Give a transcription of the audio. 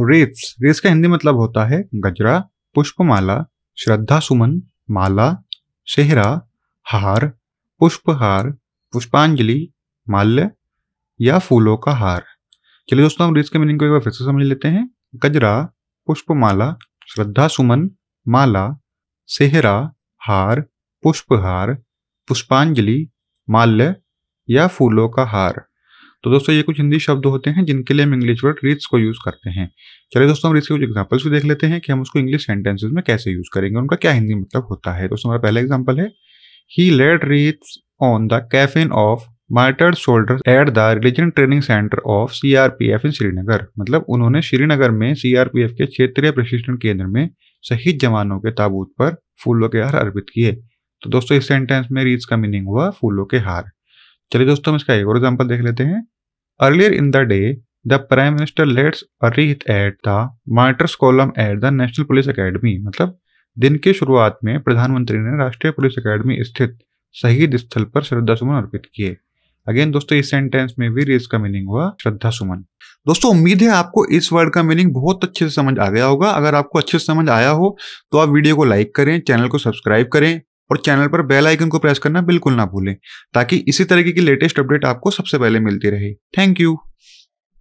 wraps race का हिंदी मतलब होता है गजरा पुष्पमाला श्रद्धा सुमन माला सेहरा हार पुष्पहार पुष्पांजलि माल्य या फूलों का हार चलिए दोस्तों हम रेस के मीनिंग को एक बार फिर से समझ लेते हैं गजरा पुष्पमाला श्रद्धा सुमन माला सेहरा हार पुष्पहार पुष्पांजलि माल्य या फूलों का हार तो दोस्तों ये कुछ हिंदी शब्द होते हैं जिनके लिए हम इंग्लिश वर्ड रीट्स को यूज़ करते हैं चलिए दोस्तों हम रीच के कुछ एग्जाम्पल्स भी देख लेते हैं कि हम उसको इंग्लिश सेंटेंसेज में कैसे यूज़ करेंगे उनका क्या हिंदी मतलब होता है दोस्तों हमारा पहला एग्जाम्पल है he laid wreath on the coffin of martyred soldier at the religion training centre of CRPF in Srinagar मतलब उन्होंने श्रीनगर में सीआरपीएफ के क्षेत्रीय प्रशिक्षण केंद्र में शहीद जवानों के ताबूत पर फूलों के हार अर्पित किए तो दोस्तों इस सेंटेंस में रीच का मीनिंग हुआ फूलों के हार चलिए दोस्तों हम इसका एक और एग्जाम्पल देख लेते हैं earlier in the day, the prime minister lets a wreath at the martyrs column at the national police academy मतलब दिन की शुरुआत में प्रधानमंत्री ने राष्ट्रीय पुलिस एकेडमी स्थित शहीद स्थल पर श्रद्धा सुमन अर्पित किए अगेन दोस्तों इस सेंटेंस में भी रेस का मीनिंग हुआ श्रद्धा सुमन दोस्तों उम्मीद है आपको इस वर्ड का मीनिंग बहुत अच्छे से समझ आ गया होगा अगर आपको अच्छे से समझ आया हो तो आप वीडियो को लाइक करें चैनल को सब्सक्राइब करें और चैनल पर बेल आइकन को प्रेस करना बिल्कुल ना भूलें ताकि इसी तरीके की लेटेस्ट अपडेट आपको सबसे पहले मिलती रहे थैंक यू